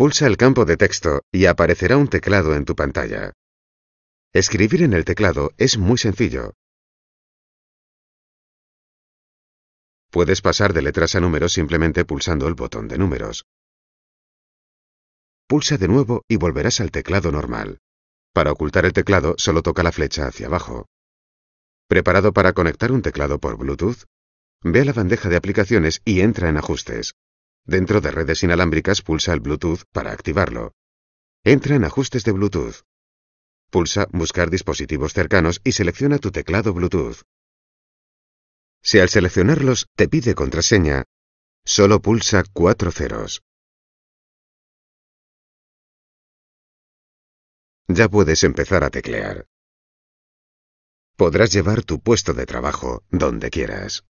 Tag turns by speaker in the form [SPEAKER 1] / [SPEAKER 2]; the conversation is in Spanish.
[SPEAKER 1] Pulsa el campo de texto y aparecerá un teclado en tu pantalla. Escribir en el teclado es muy sencillo.
[SPEAKER 2] Puedes pasar de letras a números simplemente pulsando el botón de números. Pulsa de nuevo y volverás al teclado normal. Para ocultar el teclado solo toca la flecha hacia abajo. ¿Preparado para conectar un teclado por Bluetooth? Ve a la bandeja de aplicaciones y entra en Ajustes. Dentro de redes inalámbricas pulsa el Bluetooth para activarlo. Entra en Ajustes de Bluetooth. Pulsa Buscar dispositivos cercanos y selecciona tu teclado Bluetooth. Si al seleccionarlos te pide contraseña, solo pulsa cuatro ceros.
[SPEAKER 1] Ya puedes empezar a teclear. Podrás llevar tu puesto de trabajo donde quieras.